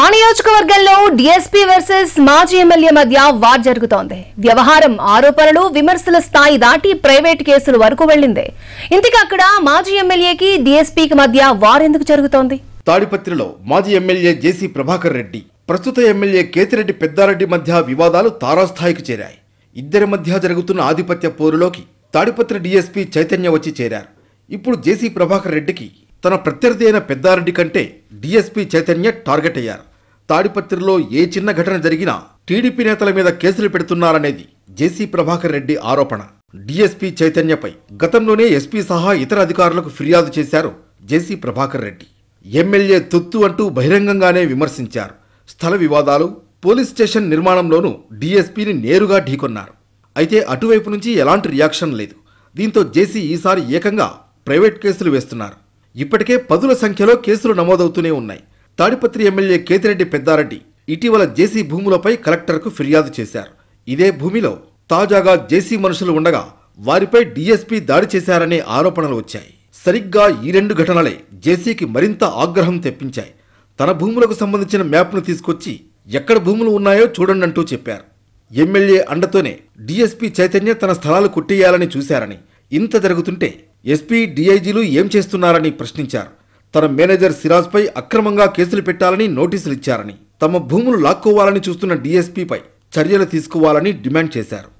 ఆ నియోజకవర్గంలో DSP versus మాజీ ఎమ్మెల్యే మధ్య వార్ జరుగుతోంది వ్యవహారం ఆరోపణలు విమర్శల స్థాయి దాటి ప్రైవేట్ కేసుల వరకు వెళ్ళింది ఇంతకీ అక్కడ మాజీ ఎమ్మెల్యేకి డిఎస్పీకి మధ్య వార్ ఎందుకు జరుగుతోంది తాడిపత్రిలో మాజీ ఎమ్మెల్యే జేసీ ప్రభాకర్ రెడ్డి ప్రస్తుత ఎమ్మెల్యే కేతిరెడ్డి పెద్దారెడ్డి మధ్య వివాదాలు తారాస్థాయికి చేరాయి ఇద్దరి మధ్య జరుగుతున్న ఆధిపత్య పోరులోకి తాడిపత్రి డీఎస్పీ చైతన్య వచ్చి చేరారు ఇప్పుడు జేసీ ప్రభాకర్ రెడ్డికి తన ప్రత్యర్థి అయిన పెద్దారెడ్డి కంటే డీఎస్పీ చైతన్య టార్గెట్ అయ్యారు తాడిపత్రిలో ఏ చిన్న ఘటన జరిగినా టీడీపీ నేతల మీద కేసులు పెడుతున్నారనేది జేసీ ప్రభాకర్ రెడ్డి ఆరోపణ డీఎస్పీ చైతన్యపై గతంలోనే ఎస్పీ సహా ఇతర అధికారులకు ఫిర్యాదు చేశారు జేసీ ప్రభాకర్ రెడ్డి ఎమ్మెల్యే తొత్తు అంటూ బహిరంగంగానే విమర్శించారు స్థల వివాదాలు పోలీస్ స్టేషన్ నిర్మాణంలోనూ డీఎస్పీని నేరుగా ఢీకొన్నారు అయితే అటువైపు నుంచి ఎలాంటి రియాక్షన్ లేదు దీంతో జేసీ ఈసారి ఏకంగా ప్రైవేట్ కేసులు వేస్తున్నారు ఇప్పటికే పదుల సంఖ్యలో కేసులు నమోదవుతూనే ఉన్నాయి తాడిపత్రి ఎమ్మెల్యే కేతిరెడ్డి పెద్దారెడ్డి ఇటీవల జేసీ భూములపై కలెక్టర్కు ఫిర్యాదు చేశారు ఇదే భూమిలో తాజాగా జేసీ మనుషులు ఉండగా వారిపై డీఎస్పీ దాడి చేశారనే ఆరోపణలు వచ్చాయి సరిగ్గా ఈ రెండు ఘటనలే జేసీకి మరింత ఆగ్రహం తెప్పించాయి తన భూములకు సంబంధించిన మ్యాప్ను తీసుకొచ్చి ఎక్కడ భూములు ఉన్నాయో చూడండి అంటూ చెప్పారు ఎమ్మెల్యే అండతోనే డీఎస్పీ చైతన్య తన స్థలాలు కొట్టేయాలని చూశారని ఇంత జరుగుతుంటే ఎస్పీ డీఐజీలు ఏం చేస్తున్నారని ప్రశ్నించారు తన మేనేజర్ సిరాజ్పై అక్రమంగా కేసులు పెట్టాలని నోటీసులు ఇచ్చారని తమ భూములు లాక్కోవాలని చూస్తున్న డీఎస్పీపై చర్యలు తీసుకోవాలని డిమాండ్ చేశారు